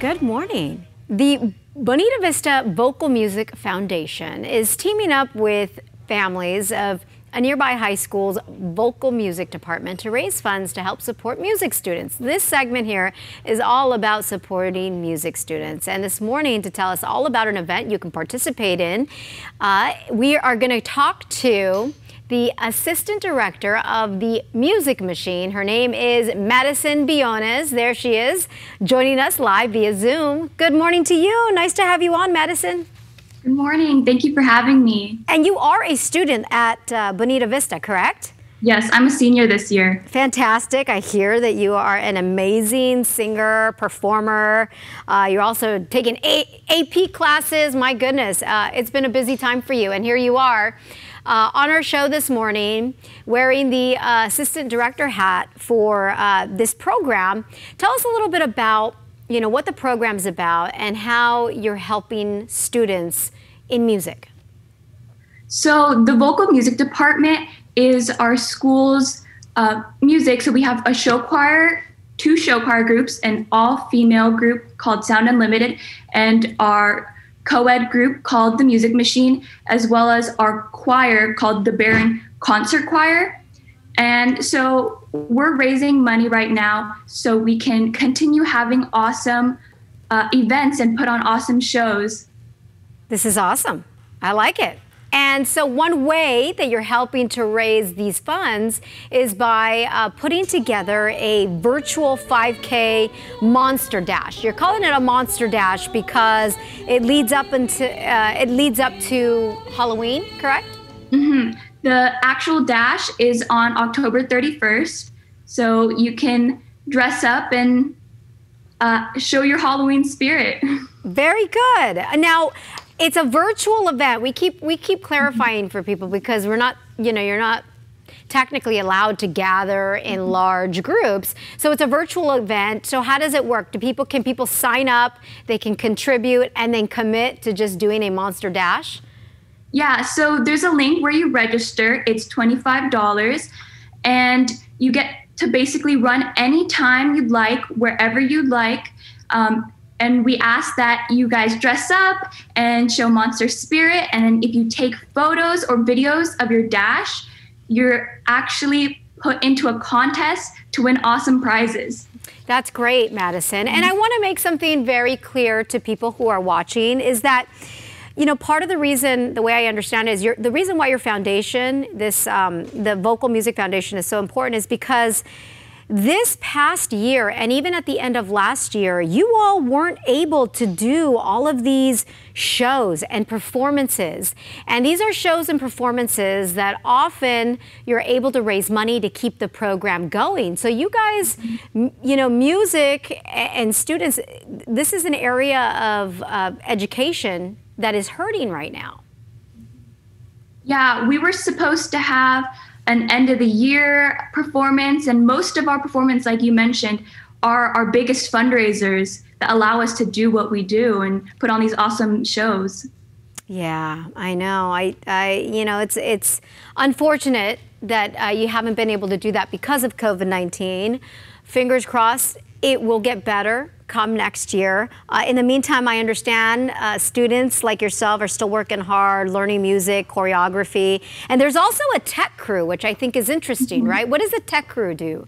Good morning. The Bonita Vista Vocal Music Foundation is teaming up with families of a nearby high school's vocal music department to raise funds to help support music students. This segment here is all about supporting music students. And this morning, to tell us all about an event you can participate in, uh, we are going to talk to the assistant director of the Music Machine. Her name is Madison Biones. There she is, joining us live via Zoom. Good morning to you. Nice to have you on, Madison. Good morning. Thank you for having me. And you are a student at uh, Bonita Vista, correct? Yes, I'm a senior this year. Fantastic. I hear that you are an amazing singer, performer. Uh, you're also taking a AP classes. My goodness, uh, it's been a busy time for you, and here you are uh, on our show this morning wearing the uh, assistant director hat for uh, this program. Tell us a little bit about, you know, what the program's about and how you're helping students in music. So the vocal music department is our school's uh, music. So we have a show choir two show choir groups, an all female group called Sound Unlimited, and our co ed group called The Music Machine, as well as our choir called the Baron Concert Choir. And so we're raising money right now so we can continue having awesome uh, events and put on awesome shows. This is awesome. I like it. And so one way that you're helping to raise these funds is by uh, putting together a virtual 5K monster dash. You're calling it a monster dash because it leads up into uh, it leads up to Halloween, correct? Mm-hmm. The actual dash is on October 31st, so you can dress up and uh, show your Halloween spirit. Very good. Now, it's a virtual event. We keep we keep clarifying for people because we're not, you know, you're not technically allowed to gather in mm-hmm. large groups. So it's a virtual event. So how does it work? Do people can people sign up, they can contribute and then commit to just doing a monster dash? Yeah, so there's a link where you register. It's $25 and you get to basically run any time you'd like, wherever you'd like. Um, and we ask that you guys dress up and show monster spirit and then if you take photos or videos of your dash you're actually put into a contest to win awesome prizes that's great madison and i want to make something very clear to people who are watching is that you know, part of the reason, the way I understand it, is your, the reason why your foundation, this, um, the Vocal Music Foundation, is so important is because this past year, and even at the end of last year, you all weren't able to do all of these shows and performances. And these are shows and performances that often you're able to raise money to keep the program going. So, you guys, you know, music and students, this is an area of uh, education that is hurting right now. Yeah, we were supposed to have an end of the year performance. And most of our performance, like you mentioned, are our biggest fundraisers that allow us to do what we do and put on these awesome shows. Yeah, I know. I, I you know, it's it's unfortunate that uh, you haven't been able to do that because of COVID nineteen fingers crossed it will get better come next year. Uh, in the meantime, I understand uh, students like yourself are still working hard, learning music, choreography, and there's also a tech crew, which I think is interesting, mm -hmm. right? What does the tech crew do?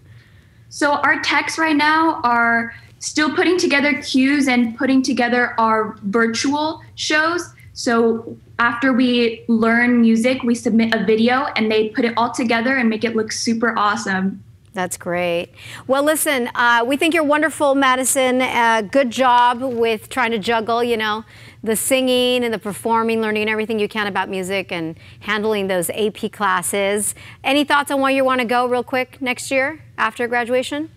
So our techs right now are still putting together cues and putting together our virtual shows. So after we learn music, we submit a video and they put it all together and make it look super awesome. That's great. Well, listen, uh, we think you're wonderful, Madison. Uh, good job with trying to juggle, you know, the singing and the performing, learning everything you can about music and handling those AP classes. Any thoughts on where you want to go real quick next year after graduation?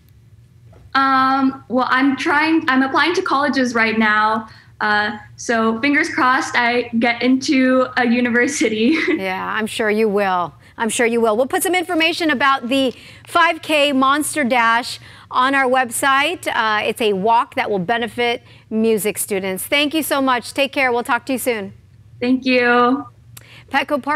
Um, well, I'm trying, I'm applying to colleges right now. Uh, so fingers crossed I get into a university. yeah, I'm sure you will. I'm sure you will. We'll put some information about the 5K Monster Dash on our website. Uh, it's a walk that will benefit music students. Thank you so much. Take care. We'll talk to you soon. Thank you. Petco Park.